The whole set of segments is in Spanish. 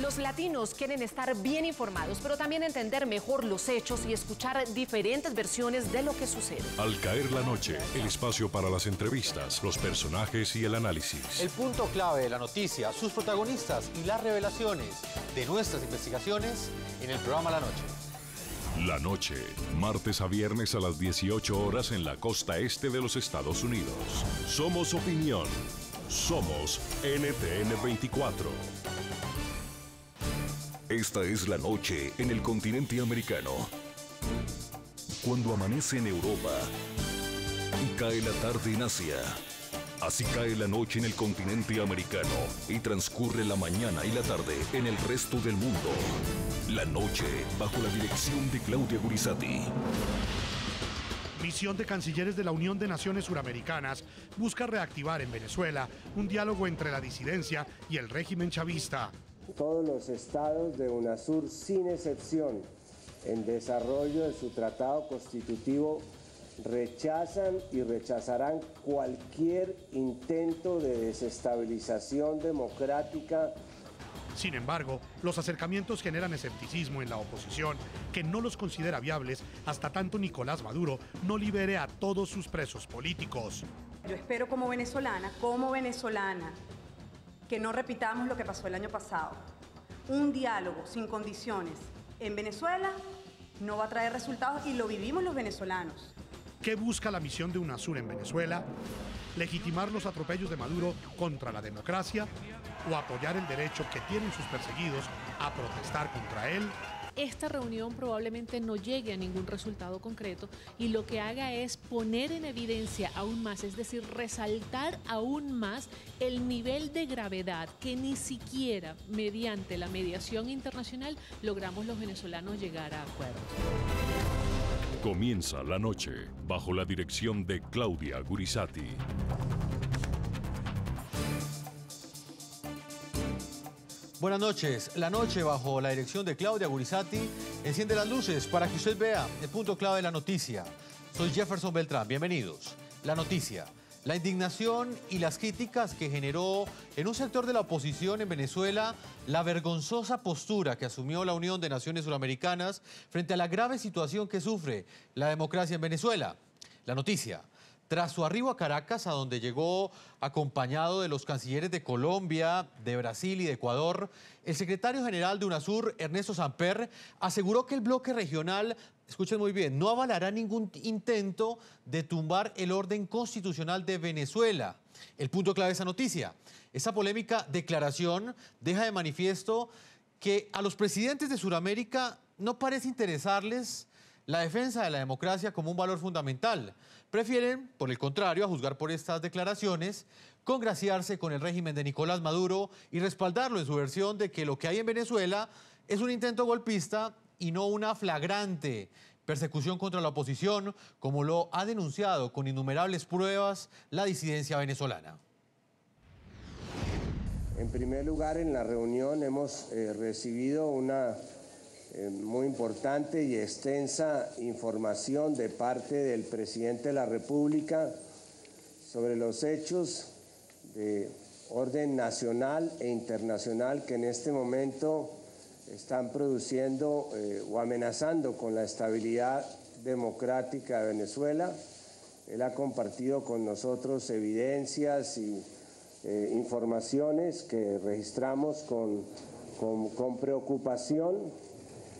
Los latinos quieren estar bien informados, pero también entender mejor los hechos y escuchar diferentes versiones de lo que sucede. Al caer la noche, el espacio para las entrevistas, los personajes y el análisis. El punto clave de la noticia, sus protagonistas y las revelaciones de nuestras investigaciones en el programa La Noche. La Noche, martes a viernes a las 18 horas en la costa este de los Estados Unidos. Somos Opinión. Somos NTN 24. Esta es la noche en el continente americano. Cuando amanece en Europa y cae la tarde en Asia. Así cae la noche en el continente americano y transcurre la mañana y la tarde en el resto del mundo. La noche bajo la dirección de Claudia Gurizati. Misión de Cancilleres de la Unión de Naciones Suramericanas busca reactivar en Venezuela un diálogo entre la disidencia y el régimen chavista todos los estados de UNASUR sin excepción en desarrollo de su tratado constitutivo rechazan y rechazarán cualquier intento de desestabilización democrática. Sin embargo, los acercamientos generan escepticismo en la oposición, que no los considera viables hasta tanto Nicolás Maduro no libere a todos sus presos políticos. Yo espero como venezolana, como venezolana, que no repitamos lo que pasó el año pasado. Un diálogo sin condiciones en Venezuela no va a traer resultados y lo vivimos los venezolanos. ¿Qué busca la misión de UNASUR en Venezuela? ¿Legitimar los atropellos de Maduro contra la democracia? ¿O apoyar el derecho que tienen sus perseguidos a protestar contra él? esta reunión probablemente no llegue a ningún resultado concreto y lo que haga es poner en evidencia aún más, es decir, resaltar aún más el nivel de gravedad que ni siquiera mediante la mediación internacional logramos los venezolanos llegar a acuerdos. Comienza la noche bajo la dirección de Claudia Gurizati. Buenas noches. La noche, bajo la dirección de Claudia Gurizati, enciende las luces para que usted vea el punto clave de la noticia. Soy Jefferson Beltrán, bienvenidos. La noticia, la indignación y las críticas que generó en un sector de la oposición en Venezuela la vergonzosa postura que asumió la Unión de Naciones Suramericanas frente a la grave situación que sufre la democracia en Venezuela. La noticia, tras su arribo a Caracas, a donde llegó acompañado de los cancilleres de Colombia, de Brasil y de Ecuador, el secretario general de UNASUR, Ernesto Samper, aseguró que el bloque regional, escuchen muy bien, no avalará ningún intento de tumbar el orden constitucional de Venezuela. El punto clave de esa noticia. Esa polémica declaración deja de manifiesto que a los presidentes de Sudamérica no parece interesarles la defensa de la democracia como un valor fundamental. Prefieren, por el contrario, a juzgar por estas declaraciones, congraciarse con el régimen de Nicolás Maduro y respaldarlo en su versión de que lo que hay en Venezuela es un intento golpista y no una flagrante persecución contra la oposición, como lo ha denunciado con innumerables pruebas la disidencia venezolana. En primer lugar, en la reunión hemos eh, recibido una eh, muy importante y extensa información de parte del presidente de la República sobre los hechos de orden nacional e internacional que en este momento están produciendo eh, o amenazando con la estabilidad democrática de Venezuela. Él ha compartido con nosotros evidencias y eh, informaciones que registramos con preocupación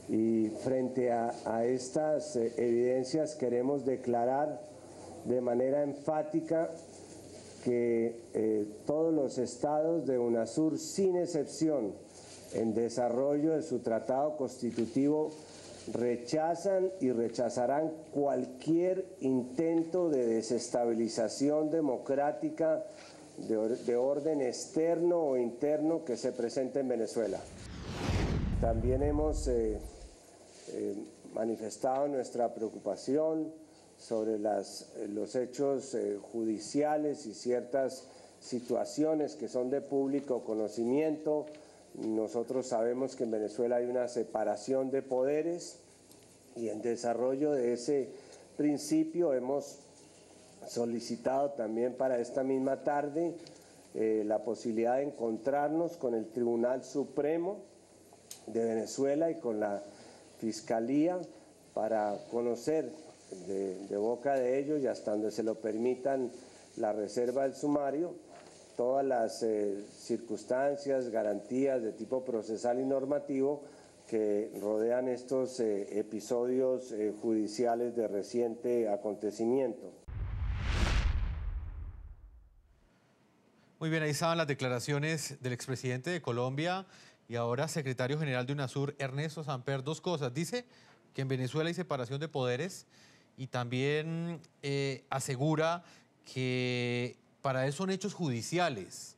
y frente a, estas eh, evidencias queremos declarar de manera enfática que eh, todos los estados de UNASUR, sin excepción, en desarrollo de su tratado constitutivo, rechazan y rechazarán cualquier intento de desestabilización democrática de, orden externo o interno que se presente en Venezuela. También hemos eh, eh, manifestado nuestra preocupación sobre eh, los hechos eh, judiciales y ciertas situaciones que son de público conocimiento. Nosotros sabemos que en Venezuela hay una separación de poderes y en desarrollo de ese principio hemos solicitado también para esta misma tarde la posibilidad de encontrarnos con el Tribunal Supremo de Venezuela y con la fiscalía para conocer de, boca de ellos y hasta donde se lo permitan la reserva del sumario, todas las eh, circunstancias, garantías de tipo procesal y normativo que rodean estos eh, episodios eh, judiciales de reciente acontecimiento. Muy bien, ahí estaban las declaraciones del expresidente de Colombia, y ahora secretario general de UNASUR, Ernesto Samper, dos cosas. Dice que en Venezuela hay separación de poderes y también eh, asegura que para eso son hechos judiciales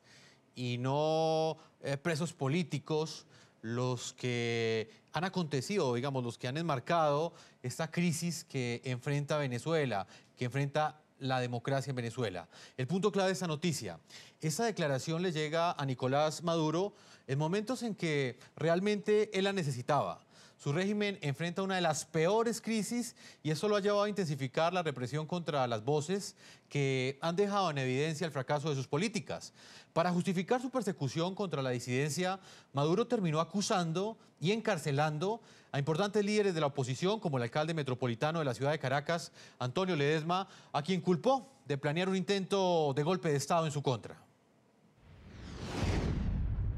y no eh, presos políticos los que han acontecido, digamos, los que han enmarcado esta crisis que enfrenta Venezuela, que enfrenta la democracia en Venezuela. El punto clave de esa noticia. Esa declaración le llega a Nicolás Maduro en momentos en que realmente él la necesitaba. Su régimen enfrenta una de las peores crisis y eso lo ha llevado a intensificar la represión contra las voces que han dejado en evidencia el fracaso de sus políticas. Para justificar su persecución contra la disidencia, Maduro terminó acusando y encarcelando a importantes líderes de la oposición, como el alcalde metropolitano de la ciudad de Caracas, Antonio Ledesma, a quien culpó de planear un intento de golpe de Estado en su contra.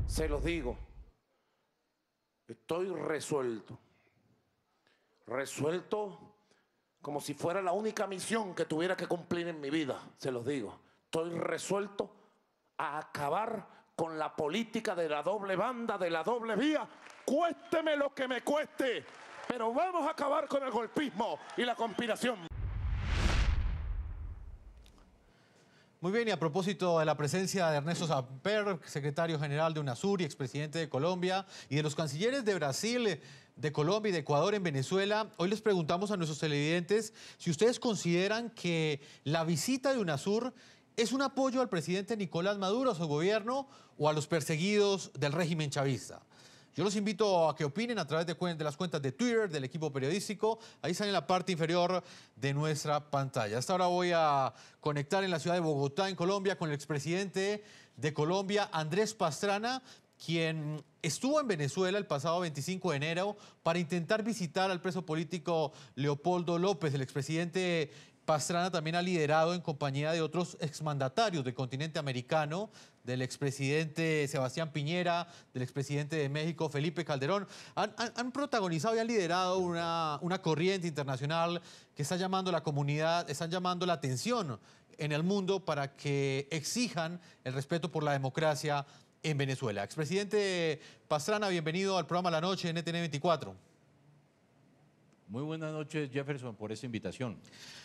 Se los digo, Estoy resuelto. Resuelto como si fuera la única misión que tuviera que cumplir en mi vida, se los digo. Estoy resuelto a acabar con la política de la doble banda, de la doble vía, cuésteme lo que me cueste, pero vamos a acabar con el golpismo y la conspiración. Muy bien, y a propósito de la presencia de Ernesto Samper, secretario general de UNASUR y expresidente de Colombia, y de los cancilleres de Brasil, de Colombia y de Ecuador en Venezuela, hoy les preguntamos a nuestros televidentes si ustedes consideran que la visita de UNASUR es un apoyo al presidente Nicolás Maduro, a su gobierno o a los perseguidos del régimen chavista. Yo los invito a que opinen a través de, las cuentas de Twitter del equipo periodístico. Ahí sale en la parte inferior de nuestra pantalla. Hasta ahora voy a conectar en la ciudad de Bogotá, en Colombia, con el expresidente de Colombia, Andrés Pastrana, quien estuvo en Venezuela el pasado 25 de enero para intentar visitar al preso político Leopoldo López. El expresidente Pastrana también ha liderado en compañía de otros exmandatarios del continente americano, del expresidente Sebastián Piñera, del expresidente de México Felipe Calderón. Han, protagonizado y han liderado una, una corriente internacional que está llamando la comunidad, están llamando la atención en el mundo para que exijan el respeto por la democracia en Venezuela. Expresidente Pastrana, bienvenido al programa La Noche en NTN 24. Muy buenas noches, Jefferson, por esa invitación.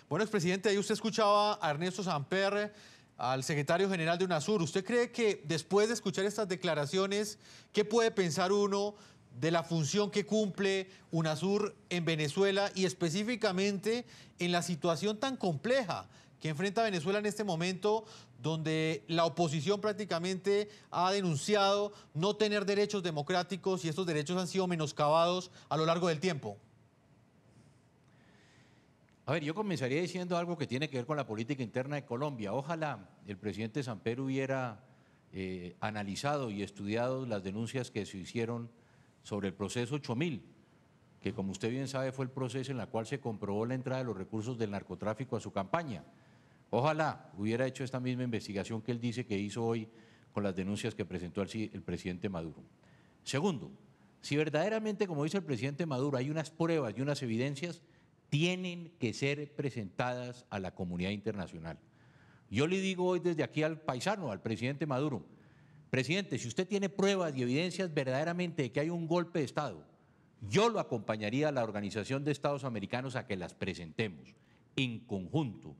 Bueno, presidente, ahí usted escuchaba a Ernesto Samper, al secretario general de UNASUR. ¿Usted cree que después de escuchar estas declaraciones, qué puede pensar uno de la función que cumple UNASUR en Venezuela y específicamente en la situación tan compleja que enfrenta Venezuela en este momento, donde la oposición prácticamente ha denunciado no tener derechos democráticos y estos derechos han sido menoscabados a lo largo del tiempo? A ver, yo comenzaría diciendo algo que tiene que ver con la política interna de Colombia. Ojalá el presidente Samper hubiera eh, analizado y estudiado las denuncias que se hicieron sobre el proceso 8000, que como usted bien sabe fue el proceso en el cual se comprobó la entrada de los recursos del narcotráfico a su campaña. Ojalá hubiera hecho esta misma investigación que él dice que hizo hoy con las denuncias que presentó el, el presidente Maduro. Segundo, si verdaderamente, como dice el presidente Maduro, hay unas pruebas y unas evidencias, tienen que ser presentadas a la comunidad internacional. Yo le digo hoy desde aquí al paisano, al presidente Maduro, presidente, si usted tiene pruebas y evidencias verdaderamente de que hay un golpe de Estado, yo lo acompañaría a la Organización de Estados Americanos a que las presentemos en conjunto,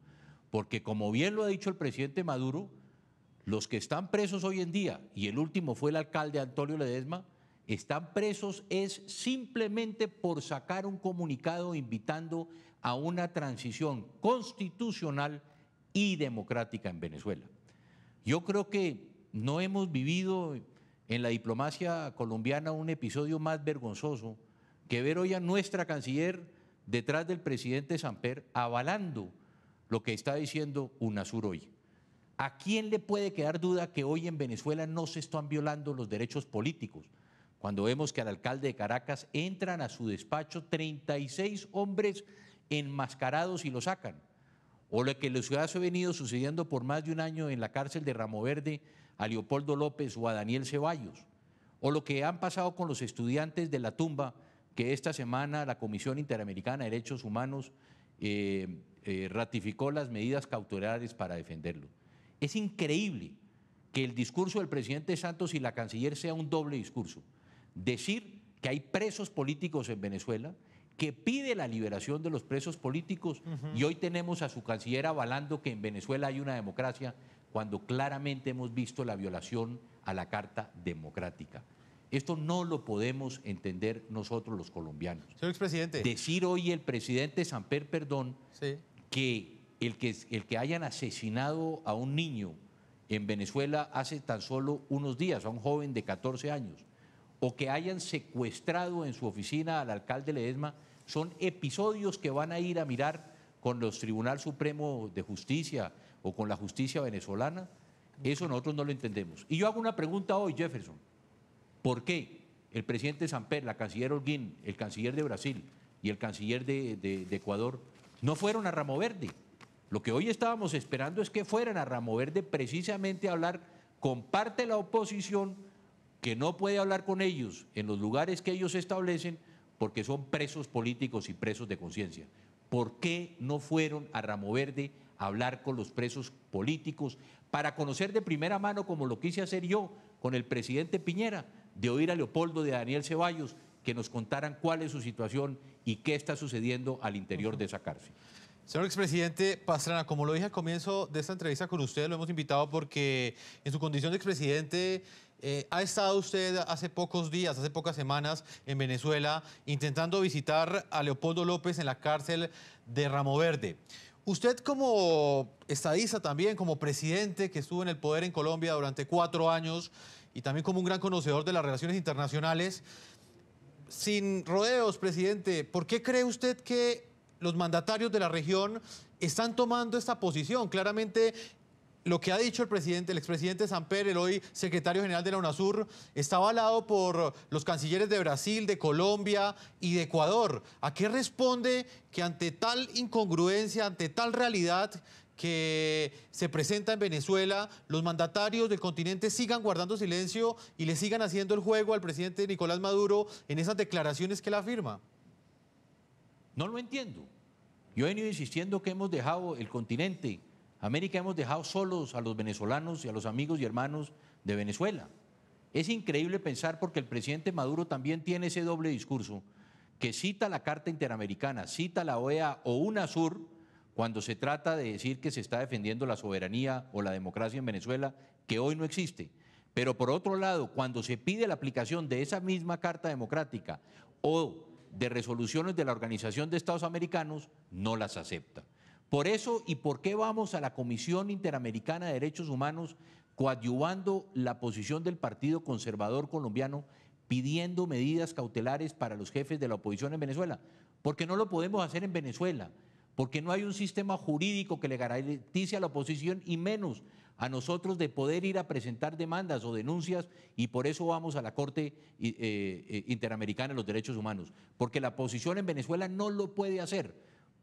porque como bien lo ha dicho el presidente Maduro, los que están presos hoy en día, y el último fue el alcalde Antonio Ledesma, están presos es simplemente por sacar un comunicado invitando a una transición constitucional y democrática en Venezuela. Yo creo que no hemos vivido en la diplomacia colombiana un episodio más vergonzoso que ver hoy a nuestra canciller detrás del presidente Samper avalando lo que está diciendo UNASUR hoy. ¿A quién le puede quedar duda que hoy en Venezuela no se están violando los derechos políticos? cuando vemos que al alcalde de Caracas entran a su despacho 36 hombres enmascarados y lo sacan. O lo que los ciudadanos ha venido sucediendo por más de un año en la cárcel de Ramo Verde a Leopoldo López o a Daniel Ceballos. O lo que han pasado con los estudiantes de la tumba, que esta semana la Comisión Interamericana de Derechos Humanos eh, eh, ratificó las medidas cautelares para defenderlo. Es increíble que el discurso del presidente Santos y la canciller sea un doble discurso decir que hay presos políticos en Venezuela, que pide la liberación de los presos políticos y hoy tenemos a su canciller avalando que en Venezuela hay una democracia cuando claramente hemos visto la violación a la Carta Democrática. Esto no lo podemos entender nosotros los colombianos. Señor expresidente. Decir hoy el presidente Samper, perdón, que, el que el que hayan asesinado a un niño en Venezuela hace tan solo unos días, a un joven de 14 años, o que hayan secuestrado en su oficina al alcalde Ledesma son episodios que van a ir a mirar con los Tribunal Supremo de Justicia o con la justicia venezolana. Eso nosotros no lo entendemos. Y yo hago una pregunta hoy, Jefferson. ¿Por qué el presidente Samper, la canciller Holguín, el canciller de Brasil y el canciller de, de Ecuador no fueron a Ramo Verde? Lo que hoy estábamos esperando es que fueran a Ramo Verde precisamente a hablar con parte de la oposición que no puede hablar con ellos en los lugares que ellos establecen porque son presos políticos y presos de conciencia. ¿Por qué no fueron a Ramo Verde a hablar con los presos políticos para conocer de primera mano, como lo quise hacer yo con el presidente Piñera, de oír a Leopoldo, de Daniel Ceballos, que nos contaran cuál es su situación y qué está sucediendo al interior de esa cárcel? Señor expresidente Pastrana, como lo dije al comienzo de esta entrevista con usted, lo hemos invitado porque en su condición de expresidente eh, ha estado usted hace pocos días, hace pocas semanas en Venezuela intentando visitar a Leopoldo López en la cárcel de Ramo Verde. Usted como estadista también, como presidente que estuvo en el poder en Colombia durante cuatro años y también como un gran conocedor de las relaciones internacionales, sin rodeos, presidente, ¿por qué cree usted que los mandatarios de la región están tomando esta posición? Claramente lo que ha dicho el presidente, el expresidente Samper, el hoy secretario general de la UNASUR, está avalado por los cancilleres de Brasil, de Colombia y de Ecuador. ¿A qué responde que ante tal incongruencia, ante tal realidad que se presenta en Venezuela, los mandatarios del continente sigan guardando silencio y le sigan haciendo el juego al presidente Nicolás Maduro en esas declaraciones que él afirma? No lo entiendo. Yo he venido insistiendo que hemos dejado el continente América hemos dejado solos a los venezolanos y a los amigos y hermanos de Venezuela. Es increíble pensar porque el presidente Maduro también tiene ese doble discurso, que cita la Carta Interamericana, cita la OEA o UNASUR cuando se trata de decir que se está defendiendo la soberanía o la democracia en Venezuela, que hoy no existe. Pero por otro lado, cuando se pide la aplicación de esa misma Carta Democrática o de resoluciones de la Organización de Estados Americanos, no las acepta. Por eso y por qué vamos a la Comisión Interamericana de Derechos Humanos coadyuvando la posición del Partido Conservador Colombiano pidiendo medidas cautelares para los jefes de la oposición en Venezuela, porque no lo podemos hacer en Venezuela, porque no hay un sistema jurídico que le garantice a la oposición y menos a nosotros de poder ir a presentar demandas o denuncias y por eso vamos a la Corte eh, eh, Interamericana de los Derechos Humanos, porque la oposición en Venezuela no lo puede hacer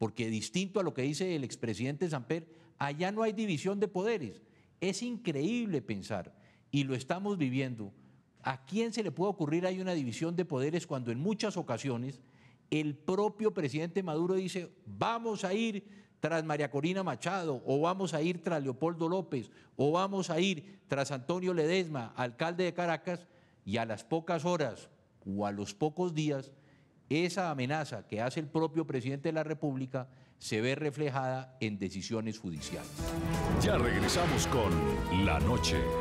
porque distinto a lo que dice el expresidente Samper, allá no hay división de poderes. Es increíble pensar, y lo estamos viviendo, ¿a quién se le puede ocurrir hay una división de poderes cuando en muchas ocasiones el propio presidente Maduro dice, vamos a ir tras María Corina Machado, o vamos a ir tras Leopoldo López, o vamos a ir tras Antonio Ledesma, alcalde de Caracas, y a las pocas horas o a los pocos días esa amenaza que hace el propio presidente de la República se ve reflejada en decisiones judiciales. Ya regresamos con La Noche.